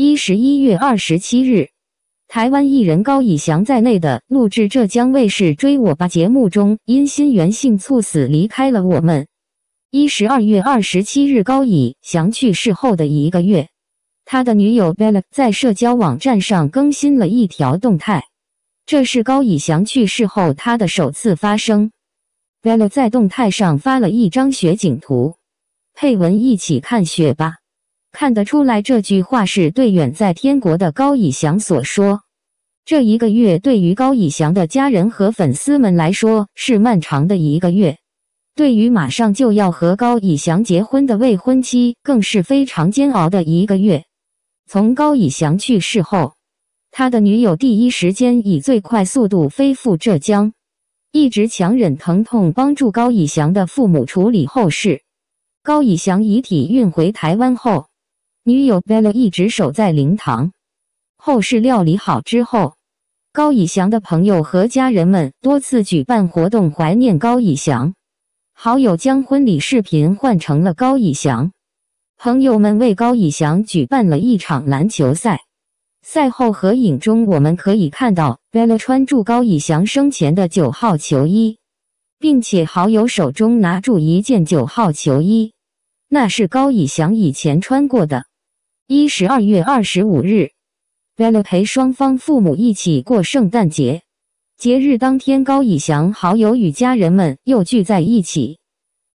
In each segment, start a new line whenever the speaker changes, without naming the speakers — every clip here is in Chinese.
一十一月二十七日，台湾艺人高以翔在内的录制浙江卫视《追我吧》节目中，因心源性猝死离开了我们。一十二月二十七日，高以翔去世后的一个月，他的女友 Bella 在社交网站上更新了一条动态，这是高以翔去世后他的首次发声。Bella 在动态上发了一张雪景图，配文：“一起看雪吧。”看得出来，这句话是对远在天国的高以翔所说。这一个月对于高以翔的家人和粉丝们来说是漫长的一个月，对于马上就要和高以翔结婚的未婚妻更是非常煎熬的一个月。从高以翔去世后，他的女友第一时间以最快速度飞赴浙江，一直强忍疼痛，帮助高以翔的父母处理后事。高以翔遗体运回台湾后。女友贝 e l a 一直守在灵堂。后事料理好之后，高以翔的朋友和家人们多次举办活动怀念高以翔。好友将婚礼视频换成了高以翔。朋友们为高以翔举办了一场篮球赛。赛后合影中，我们可以看到贝 e l a 穿住高以翔生前的九号球衣，并且好友手中拿住一件九号球衣，那是高以翔以前穿过的。一十二月二十五日 b e l a 陪双方父母一起过圣诞节。节日当天，高以翔好友与家人们又聚在一起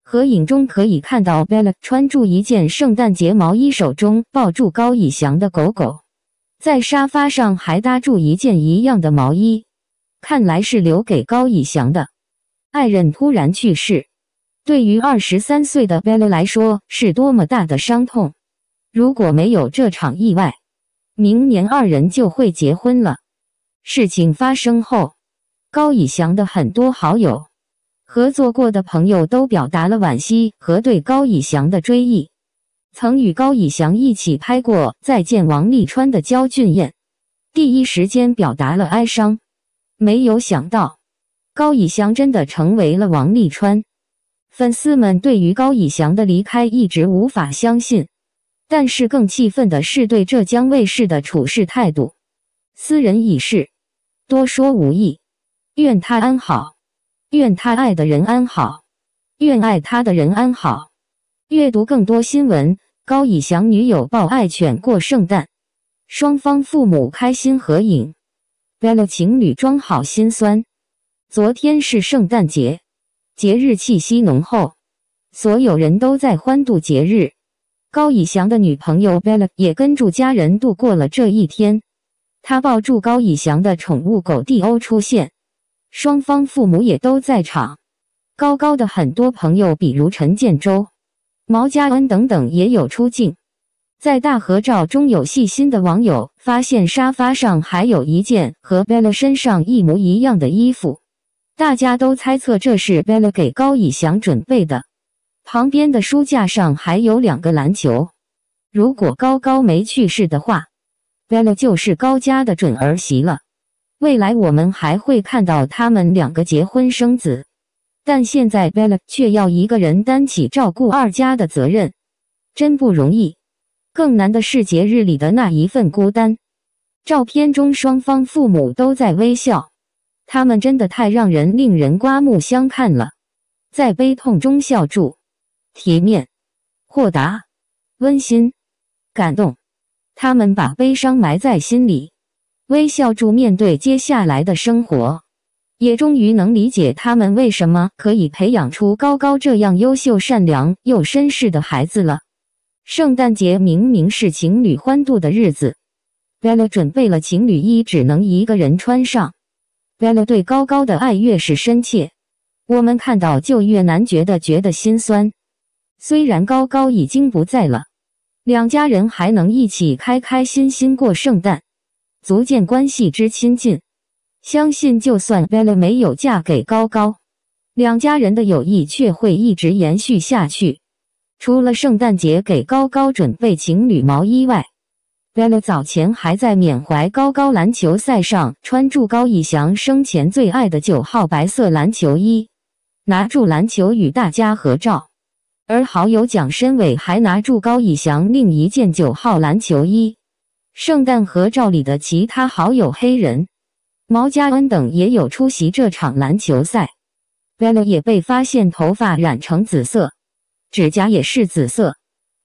合影。中可以看到 b e l a 穿住一件圣诞节毛衣，手中抱住高以翔的狗狗，在沙发上还搭住一件一样的毛衣，看来是留给高以翔的。爱人突然去世，对于二十三岁的贝 e l 来说，是多么大的伤痛。如果没有这场意外，明年二人就会结婚了。事情发生后，高以翔的很多好友、合作过的朋友都表达了惋惜和对高以翔的追忆。曾与高以翔一起拍过《再见王沥川》的焦俊艳，第一时间表达了哀伤。没有想到，高以翔真的成为了王沥川。粉丝们对于高以翔的离开一直无法相信。但是更气愤的是对浙江卫视的处事态度。斯人已逝，多说无益。愿他安好，愿他爱的人安好，愿爱他的人安好。阅读更多新闻：高以翔女友抱爱犬过圣诞，双方父母开心合影。情侣装好心酸。昨天是圣诞节，节日气息浓厚，所有人都在欢度节日。高以翔的女朋友 Bella 也跟住家人度过了这一天。他抱住高以翔的宠物狗 d 欧出现，双方父母也都在场。高高的很多朋友，比如陈建州、毛家恩等等，也有出镜。在大合照中，有细心的网友发现沙发上还有一件和 Bella 身上一模一样的衣服，大家都猜测这是 Bella 给高以翔准备的。旁边的书架上还有两个篮球。如果高高没去世的话，l l a 就是高家的准儿媳了。未来我们还会看到他们两个结婚生子，但现在 Bella 却要一个人担起照顾二家的责任，真不容易。更难的是节日里的那一份孤单。照片中双方父母都在微笑，他们真的太让人令人刮目相看了，在悲痛中笑住。体面、豁达、温馨、感动，他们把悲伤埋在心里，微笑住面对接下来的生活，也终于能理解他们为什么可以培养出高高这样优秀、善良又绅士的孩子了。圣诞节明明是情侣欢度的日子 v e l a 准备了情侣衣，只能一个人穿上。为了 l 对高高的爱越是深切，我们看到就越难觉得觉得心酸。虽然高高已经不在了，两家人还能一起开开心心过圣诞，足见关系之亲近。相信就算 Bella 没有嫁给高高，两家人的友谊却会一直延续下去。除了圣诞节给高高准备情侣毛衣外，Bella 早前还在缅怀高高篮球赛上穿住高以翔生前最爱的九号白色篮球衣，拿住篮球与大家合照。而好友蒋申伟还拿住高以翔另一件九号篮球衣，圣诞合照里的其他好友黑人、毛家恩等也有出席这场篮球赛。Velo 也被发现头发染成紫色，指甲也是紫色，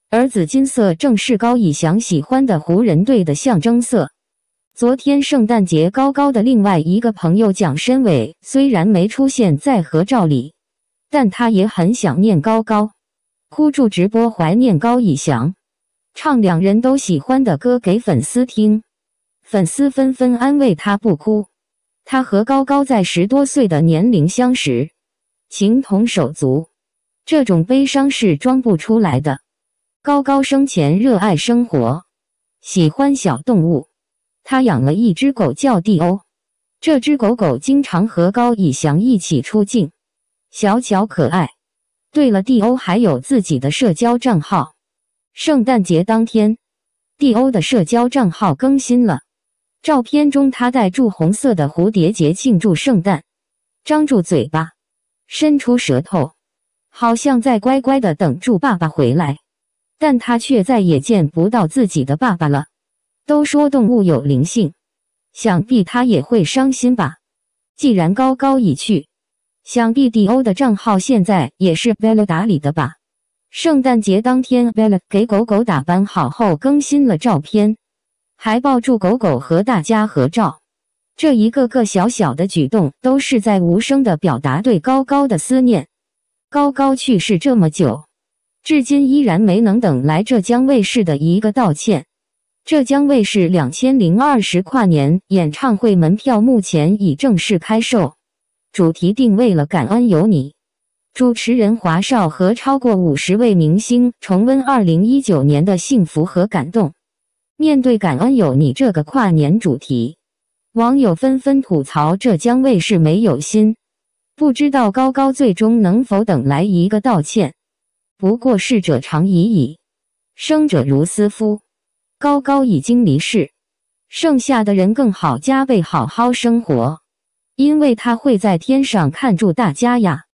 而紫金色正是高以翔喜欢的湖人队的象征色。昨天圣诞节，高高的另外一个朋友蒋申伟虽然没出现在合照里，但他也很想念高高。哭住直播怀念高以翔，唱两人都喜欢的歌给粉丝听，粉丝纷纷安慰他不哭。他和高高在十多岁的年龄相识，情同手足，这种悲伤是装不出来的。高高生前热爱生活，喜欢小动物，他养了一只狗叫蒂欧，这只狗狗经常和高以翔一起出镜，小巧可爱。对了，蒂欧还有自己的社交账号。圣诞节当天，蒂欧的社交账号更新了，照片中他戴住红色的蝴蝶结庆祝圣诞，张住嘴巴，伸出舌头，好像在乖乖的等住爸爸回来，但他却再也见不到自己的爸爸了。都说动物有灵性，想必他也会伤心吧。既然高高已去。想必迪欧的账号现在也是 Bella 打理的吧？圣诞节当天，Bella 给狗狗打扮好后，更新了照片，还抱住狗狗和大家合照。这一个个小小的举动，都是在无声的表达对高高的思念。高高去世这么久，至今依然没能等来浙江卫视的一个道歉。浙江卫视两千零二十跨年演唱会门票目前已正式开售。主题定位了“感恩有你”，主持人华少和超过五十位明星重温二零一九年的幸福和感动。面对“感恩有你”这个跨年主题，网友纷纷吐槽浙江卫视没有心。不知道高高最终能否等来一个道歉？不过逝者长已矣，生者如斯夫。高高已经离世，剩下的人更好加倍好好生活。因为他会在天上看住大家呀。